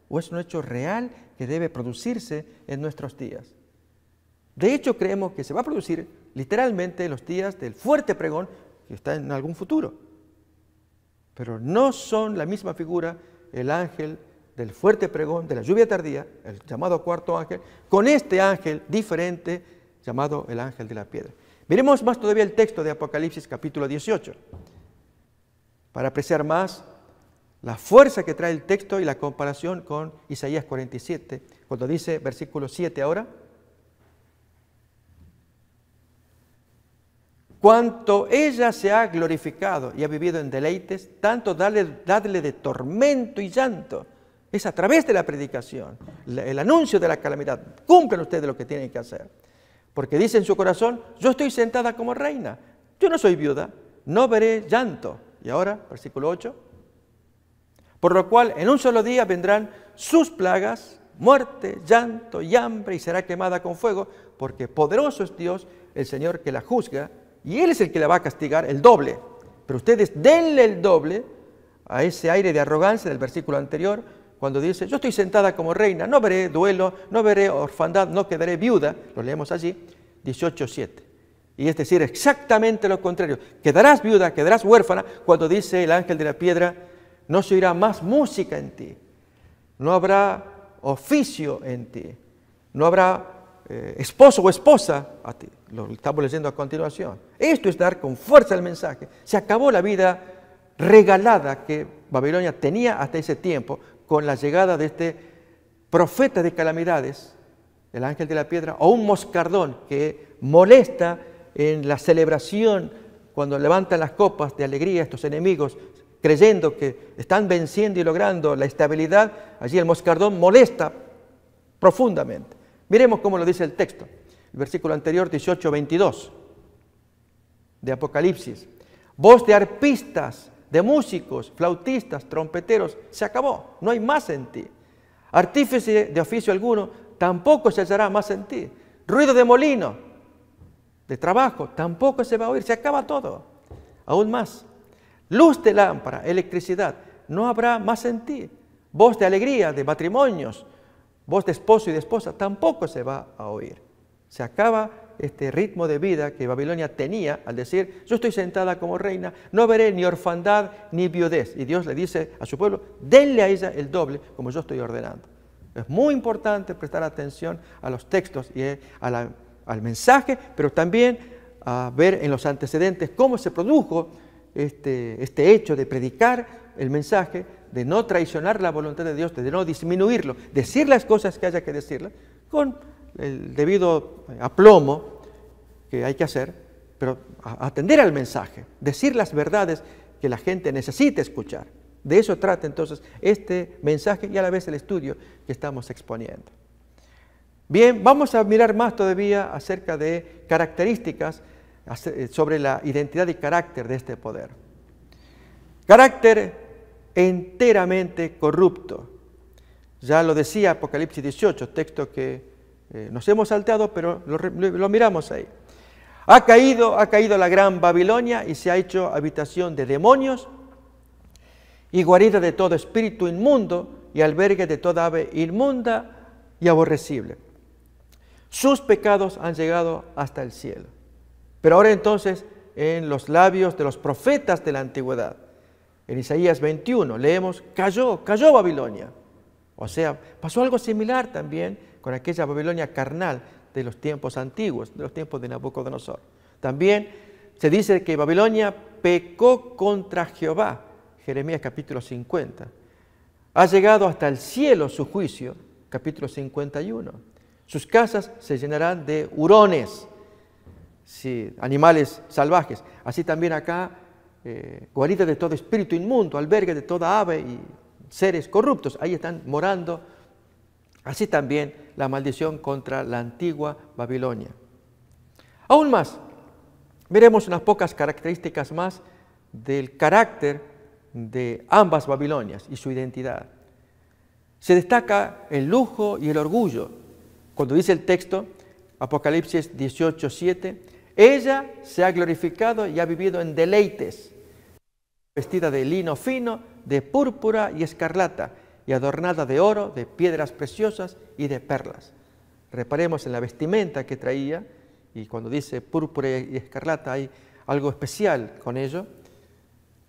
o es un hecho real que debe producirse en nuestros días? De hecho, creemos que se va a producir literalmente en los días del fuerte pregón que está en algún futuro. Pero no son la misma figura el ángel del fuerte pregón, de la lluvia tardía, el llamado cuarto ángel, con este ángel diferente llamado el ángel de la piedra. Miremos más todavía el texto de Apocalipsis capítulo 18 para apreciar más la fuerza que trae el texto y la comparación con Isaías 47, cuando dice versículo 7 ahora, cuanto ella se ha glorificado y ha vivido en deleites, tanto darle dadle de tormento y llanto. Es a través de la predicación, el anuncio de la calamidad. Cumplan ustedes lo que tienen que hacer porque dice en su corazón, yo estoy sentada como reina, yo no soy viuda, no veré llanto. Y ahora, versículo 8, por lo cual en un solo día vendrán sus plagas, muerte, llanto y hambre, y será quemada con fuego, porque poderoso es Dios, el Señor que la juzga, y Él es el que la va a castigar el doble. Pero ustedes denle el doble a ese aire de arrogancia del versículo anterior, cuando dice, yo estoy sentada como reina, no veré duelo, no veré orfandad, no quedaré viuda, lo leemos allí, 18.7. Y es decir, exactamente lo contrario, quedarás viuda, quedarás huérfana, cuando dice el ángel de la piedra, no se oirá más música en ti, no habrá oficio en ti, no habrá eh, esposo o esposa a ti, lo estamos leyendo a continuación. Esto es dar con fuerza el mensaje, se acabó la vida regalada que Babilonia tenía hasta ese tiempo con la llegada de este profeta de calamidades, el ángel de la piedra, o un moscardón que molesta en la celebración cuando levantan las copas de alegría a estos enemigos, creyendo que están venciendo y logrando la estabilidad, allí el moscardón molesta profundamente. Miremos cómo lo dice el texto, el versículo anterior 18, 22 de Apocalipsis. Voz de arpistas de músicos, flautistas, trompeteros, se acabó, no hay más en ti. Artífice de oficio alguno, tampoco se hará más en ti. Ruido de molino, de trabajo, tampoco se va a oír, se acaba todo. Aún más, luz de lámpara, electricidad, no habrá más en ti. Voz de alegría, de matrimonios, voz de esposo y de esposa, tampoco se va a oír. Se acaba este ritmo de vida que Babilonia tenía al decir, yo estoy sentada como reina, no veré ni orfandad ni viudez. Y Dios le dice a su pueblo, denle a ella el doble como yo estoy ordenando. Es muy importante prestar atención a los textos y eh, al mensaje, pero también a ver en los antecedentes cómo se produjo este, este hecho de predicar el mensaje, de no traicionar la voluntad de Dios, de no disminuirlo, decir las cosas que haya que decirlas, con el debido eh, aplomo que hay que hacer, pero atender al mensaje, decir las verdades que la gente necesita escuchar. De eso trata entonces este mensaje y a la vez el estudio que estamos exponiendo. Bien, vamos a mirar más todavía acerca de características eh, sobre la identidad y carácter de este poder. Carácter enteramente corrupto. Ya lo decía Apocalipsis 18, texto que eh, nos hemos salteado, pero lo, lo miramos ahí. Ha caído, ha caído la gran Babilonia y se ha hecho habitación de demonios y guarida de todo espíritu inmundo y albergue de toda ave inmunda y aborrecible. Sus pecados han llegado hasta el cielo. Pero ahora entonces en los labios de los profetas de la antigüedad. En Isaías 21 leemos, cayó, cayó Babilonia. O sea, pasó algo similar también con aquella Babilonia carnal de los tiempos antiguos, de los tiempos de Nabucodonosor. También se dice que Babilonia pecó contra Jehová, Jeremías capítulo 50. Ha llegado hasta el cielo su juicio, capítulo 51. Sus casas se llenarán de hurones, sí, animales salvajes. Así también acá, eh, guarida de todo espíritu inmundo, albergue de toda ave y seres corruptos. Ahí están morando Así también la maldición contra la antigua Babilonia. Aún más, veremos unas pocas características más del carácter de ambas Babilonias y su identidad. Se destaca el lujo y el orgullo. Cuando dice el texto, Apocalipsis 18:7, ella se ha glorificado y ha vivido en deleites, vestida de lino fino, de púrpura y escarlata, y adornada de oro, de piedras preciosas y de perlas. Reparemos en la vestimenta que traía, y cuando dice púrpura y escarlata hay algo especial con ello.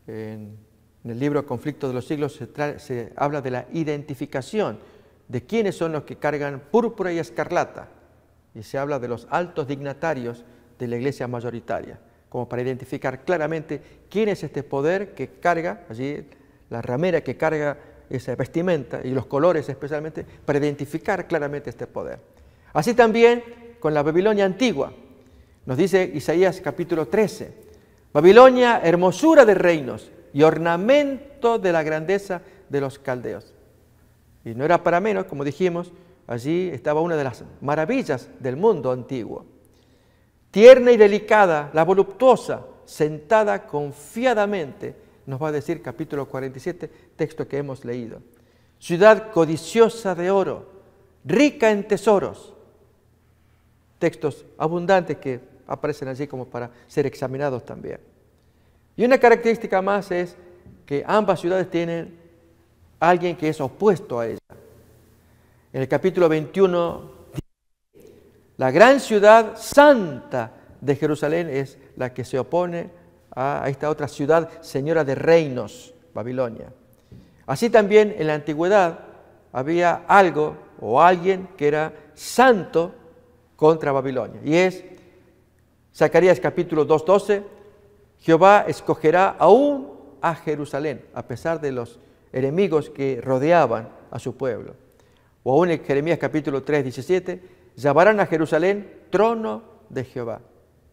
En, el libro Conflicto de los Siglos se, se habla de la identificación de quiénes son los que cargan púrpura y escarlata, y se habla de los altos dignatarios de la iglesia mayoritaria, como para identificar claramente quién es este poder que carga, allí la ramera que carga esa vestimenta y los colores especialmente para identificar claramente este poder. Así también con la Babilonia antigua, nos dice Isaías capítulo 13, Babilonia, hermosura de reinos y ornamento de la grandeza de los caldeos. Y no era para menos, como dijimos, allí estaba una de las maravillas del mundo antiguo. Tierna y delicada, la voluptuosa, sentada confiadamente nos va a decir capítulo 47, texto que hemos leído. Ciudad codiciosa de oro, rica en tesoros. Textos abundantes que aparecen allí como para ser examinados también. Y una característica más es que ambas ciudades tienen alguien que es opuesto a ella. En el capítulo 21, la gran ciudad santa de Jerusalén es la que se opone a esta otra ciudad, señora de reinos, Babilonia. Así también en la antigüedad había algo o alguien que era santo contra Babilonia. Y es Zacarías capítulo 12, Jehová escogerá aún a Jerusalén, a pesar de los enemigos que rodeaban a su pueblo. O aún en Jeremías capítulo 3, 17, llamarán a Jerusalén trono de Jehová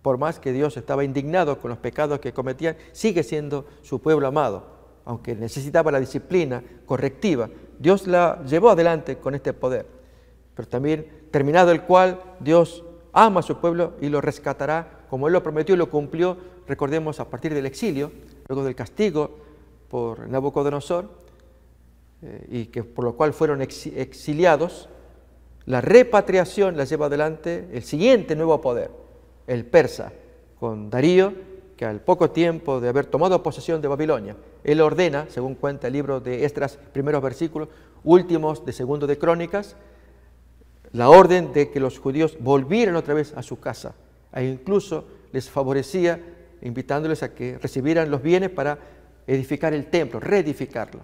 por más que Dios estaba indignado con los pecados que cometían, sigue siendo su pueblo amado, aunque necesitaba la disciplina correctiva. Dios la llevó adelante con este poder, pero también terminado el cual Dios ama a su pueblo y lo rescatará como Él lo prometió y lo cumplió, recordemos, a partir del exilio, luego del castigo por Nabucodonosor, eh, y que por lo cual fueron exiliados, la repatriación la lleva adelante el siguiente nuevo poder, el persa, con Darío, que al poco tiempo de haber tomado posesión de Babilonia, él ordena, según cuenta el libro de Estras, primeros versículos, últimos de segundo de Crónicas, la orden de que los judíos volvieran otra vez a su casa e incluso les favorecía invitándoles a que recibieran los bienes para edificar el templo, reedificarlo.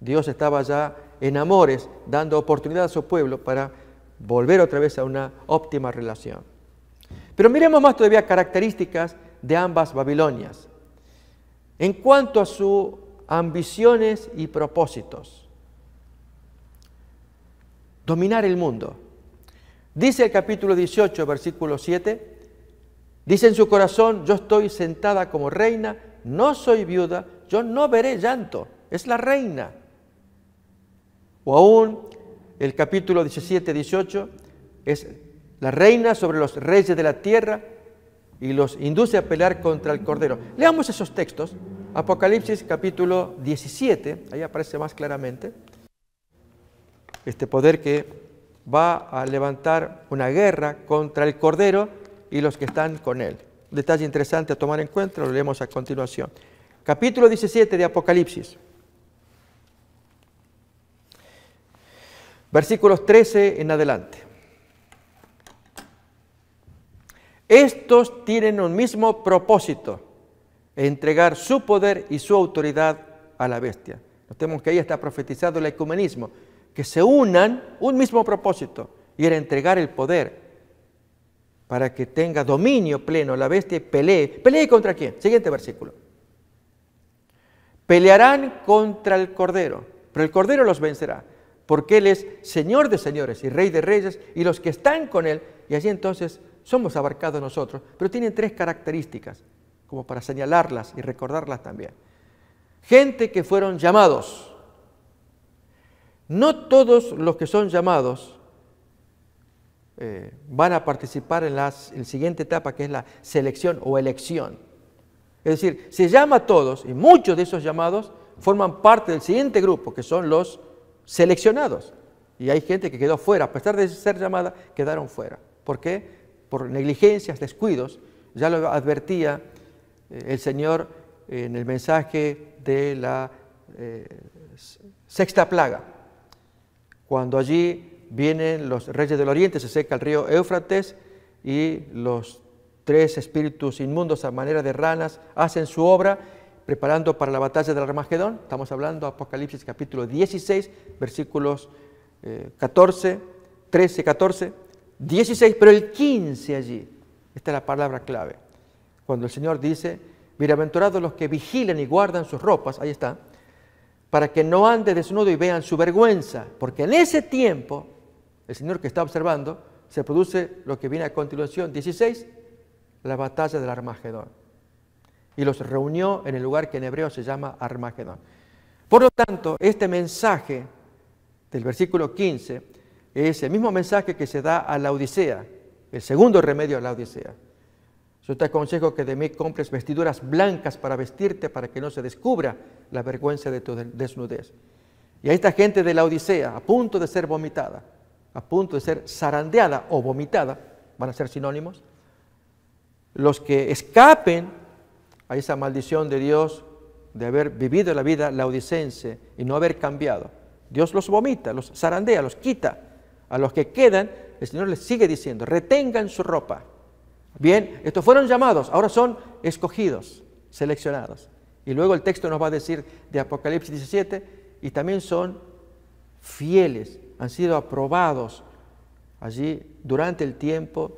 Dios estaba ya en amores dando oportunidad a su pueblo para volver otra vez a una óptima relación. Pero miremos más todavía características de ambas Babilonias en cuanto a sus ambiciones y propósitos. Dominar el mundo. Dice el capítulo 18, versículo 7, dice en su corazón, yo estoy sentada como reina, no soy viuda, yo no veré llanto, es la reina. O aún el capítulo 17, 18, es la reina sobre los reyes de la tierra y los induce a pelear contra el Cordero. Leamos esos textos. Apocalipsis capítulo 17, ahí aparece más claramente este poder que va a levantar una guerra contra el Cordero y los que están con él. detalle interesante a tomar en cuenta, lo leemos a continuación. Capítulo 17 de Apocalipsis. Versículos 13 en adelante. Estos tienen un mismo propósito, entregar su poder y su autoridad a la bestia. Notemos que ahí está profetizado el ecumenismo, que se unan un mismo propósito, y era entregar el poder para que tenga dominio pleno la bestia y pelee. ¿Pelee contra quién? Siguiente versículo. Pelearán contra el Cordero, pero el Cordero los vencerá, porque Él es Señor de señores y Rey de reyes, y los que están con Él, y así entonces somos abarcados nosotros, pero tienen tres características, como para señalarlas y recordarlas también. Gente que fueron llamados. No todos los que son llamados eh, van a participar en, en la siguiente etapa, que es la selección o elección. Es decir, se llama a todos y muchos de esos llamados forman parte del siguiente grupo, que son los seleccionados. Y hay gente que quedó fuera, a pesar de ser llamada, quedaron fuera. ¿Por qué? por negligencias, descuidos, ya lo advertía eh, el Señor en el mensaje de la eh, sexta plaga, cuando allí vienen los reyes del oriente, se seca el río Éufrates y los tres espíritus inmundos a manera de ranas hacen su obra preparando para la batalla del Armagedón. Estamos hablando de Apocalipsis capítulo 16, versículos 14, 13, 14. 16, pero el 15 allí está la palabra clave. Cuando el Señor dice, bienaventurados los que vigilan y guardan sus ropas, ahí está, para que no ande desnudo y vean su vergüenza, porque en ese tiempo, el Señor que está observando, se produce lo que viene a continuación, 16, la batalla del Armagedón. Y los reunió en el lugar que en hebreo se llama Armagedón. Por lo tanto, este mensaje del versículo 15 es el mismo mensaje que se da a la Odisea, el segundo remedio a la Odisea. Yo te aconsejo que de mí compres vestiduras blancas para vestirte, para que no se descubra la vergüenza de tu desnudez. Y a esta gente de la Odisea, a punto de ser vomitada, a punto de ser zarandeada o vomitada, van a ser sinónimos, los que escapen a esa maldición de Dios de haber vivido la vida laodicense y no haber cambiado. Dios los vomita, los zarandea, los quita a los que quedan, el Señor les sigue diciendo, retengan su ropa. Bien, estos fueron llamados, ahora son escogidos, seleccionados. Y luego el texto nos va a decir de Apocalipsis 17, y también son fieles, han sido aprobados allí durante el tiempo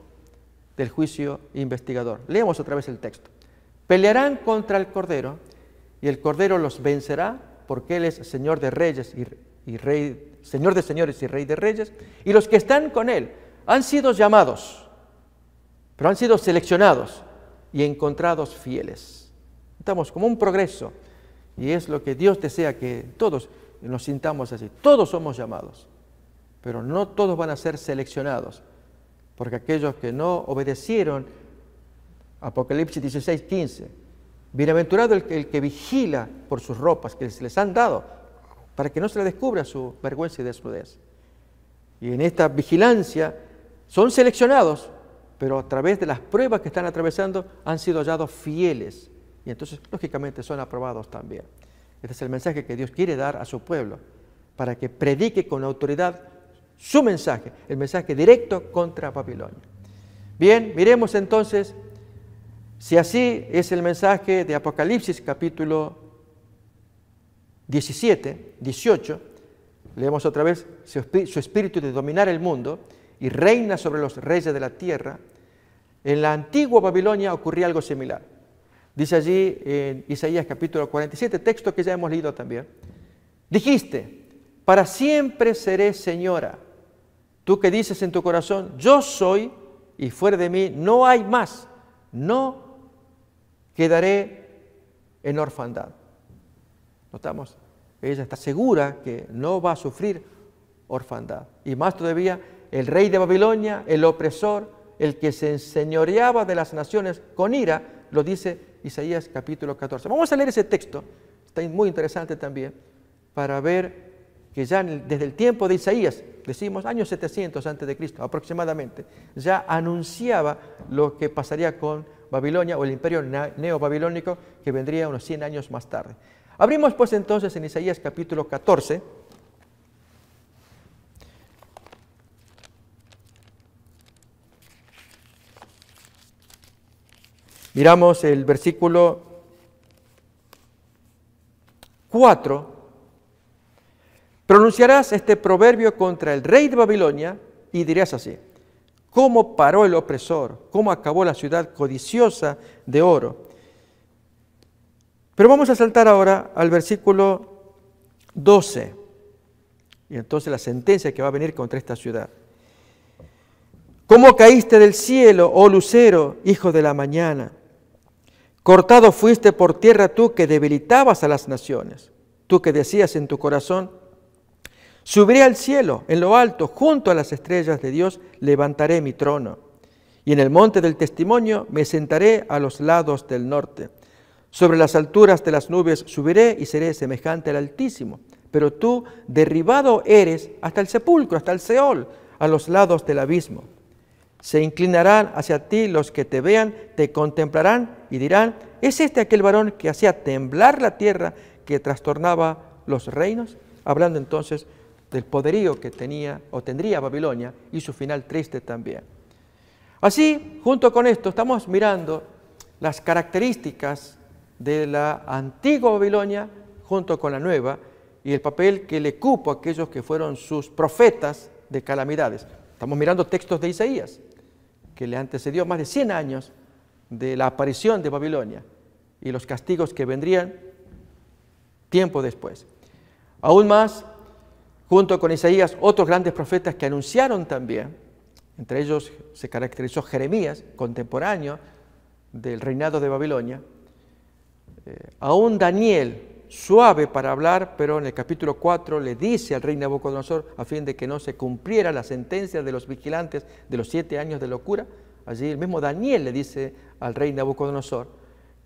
del juicio investigador. Leemos otra vez el texto. Pelearán contra el Cordero y el Cordero los vencerá porque Él es Señor de reyes y, y Rey Señor de señores y Rey de reyes, y los que están con Él han sido llamados, pero han sido seleccionados y encontrados fieles. Estamos como un progreso y es lo que Dios desea que todos nos sintamos así. Todos somos llamados, pero no todos van a ser seleccionados, porque aquellos que no obedecieron, Apocalipsis 16, 15, bienaventurado el que, vigila por sus ropas que se les han dado para que no se le descubra su vergüenza y desnudez. Y en esta vigilancia son seleccionados, pero a través de las pruebas que están atravesando han sido hallados fieles. Y entonces, lógicamente, son aprobados también. Este es el mensaje que Dios quiere dar a su pueblo, para que predique con autoridad su mensaje, el mensaje directo contra Babilonia. Bien, miremos entonces si así es el mensaje de Apocalipsis capítulo 17, 18, leemos otra vez, su, espíritu de dominar el mundo y reina sobre los reyes de la tierra. En la antigua Babilonia ocurría algo similar. Dice allí en Isaías capítulo 47, texto que ya hemos leído también. Dijiste, para siempre seré señora. Tú que dices en tu corazón, yo soy y fuera de mí no hay más. No quedaré en orfandad. Notamos, ella está segura que no va a sufrir orfandad. Y más todavía, el rey de Babilonia, el opresor, el que se enseñoreaba de las naciones con ira, lo dice Isaías capítulo 14. Vamos a leer ese texto, está muy interesante también, para ver que ya desde el tiempo de Isaías, decimos años 700 antes de Cristo aproximadamente, ya anunciaba lo que pasaría con Babilonia o el imperio neobabilónico que vendría unos 100 años más tarde. Abrimos pues entonces en Isaías capítulo 14. Miramos el versículo 4. Pronunciarás este proverbio contra el rey de Babilonia y dirás así, ¿cómo paró el opresor? ¿Cómo acabó la ciudad codiciosa de oro? Pero vamos a saltar ahora al versículo 12. Y entonces la sentencia que va a venir contra esta ciudad. ¿Cómo caíste del cielo, oh lucero, hijo de la mañana? Cortado fuiste por tierra tú que debilitabas a las naciones, tú que decías en tu corazón, subiré al cielo, en lo alto, junto a las estrellas de Dios, levantaré mi trono, y en el monte del testimonio me sentaré a los lados del norte. Sobre las alturas de las nubes subiré y seré semejante al Altísimo. Pero tú derribado eres hasta el sepulcro, hasta el Seol, a los lados del abismo. Se inclinarán hacia ti los que te vean, te contemplarán y dirán, ¿es este aquel varón que hacía temblar la tierra, que trastornaba los reinos? Hablando entonces del poderío que tenía o tendría Babilonia y su final triste también. Así, junto con esto, estamos mirando las características de la antigua Babilonia junto con la nueva y el papel que le cupo a aquellos que fueron sus profetas de calamidades. Estamos mirando textos de Isaías, que le antecedió más de 100 años de la aparición de Babilonia y los castigos que vendrían tiempo después. Aún más, junto con Isaías, otros grandes profetas que anunciaron también, entre ellos se caracterizó Jeremías, contemporáneo del reinado de Babilonia, eh, a aún Daniel, suave para hablar, pero en el capítulo 4 le dice al rey Nabucodonosor, a fin de que no se cumpliera la sentencia de los vigilantes de los siete años de locura, allí el mismo Daniel le dice al rey Nabucodonosor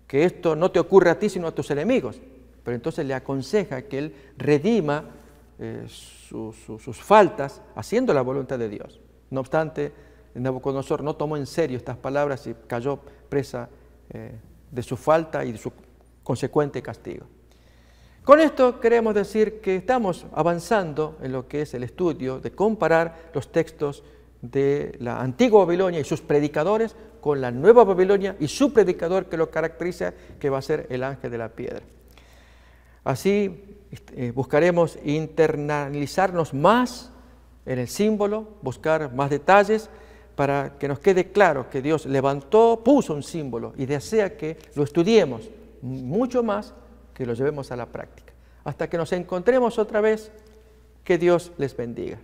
que esto no te ocurre a ti sino a tus enemigos, pero entonces le aconseja que él redima eh, sus faltas haciendo la voluntad de Dios. No obstante, Nabucodonosor no tomó en serio estas palabras y cayó presa eh, de su falta y de su consecuente castigo. Con esto queremos decir que estamos avanzando en lo que es el estudio de comparar los textos de la antigua Babilonia y sus predicadores con la nueva Babilonia y su predicador que lo caracteriza, que va a ser el ángel de la piedra. Así eh, buscaremos internalizarnos más en el símbolo, buscar más detalles para que nos quede claro que Dios levantó, puso un símbolo y desea que lo estudiemos mucho más que lo llevemos a la práctica. Hasta que nos encontremos otra vez, que Dios les bendiga.